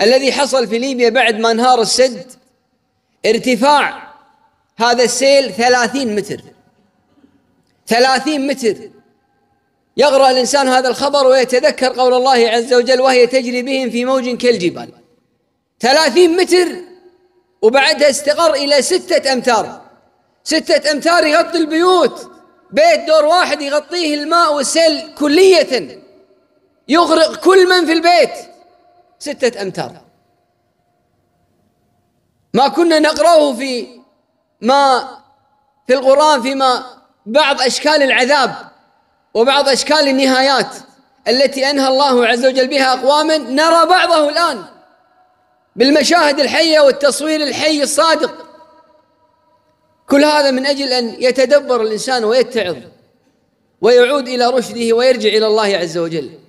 الذي حصل في ليبيا بعد ما انهار السد ارتفاع هذا السيل ثلاثين متر ثلاثين متر يقرأ الإنسان هذا الخبر ويتذكر قول الله عز وجل وهي تجري بهم في موج كالجبال ثلاثين متر وبعدها استقر إلى ستة أمتار ستة أمتار يغطي البيوت بيت دور واحد يغطيه الماء والسيل كلية يغرق كل من في البيت ستة أمتار ما كنا نقرأه في ما في القرآن فيما بعض أشكال العذاب وبعض أشكال النهايات التي أنهى الله عز وجل بها أقواما نرى بعضه الآن بالمشاهد الحية والتصوير الحي الصادق كل هذا من أجل أن يتدبر الإنسان ويتعظ ويعود إلى رشده ويرجع إلى الله عز وجل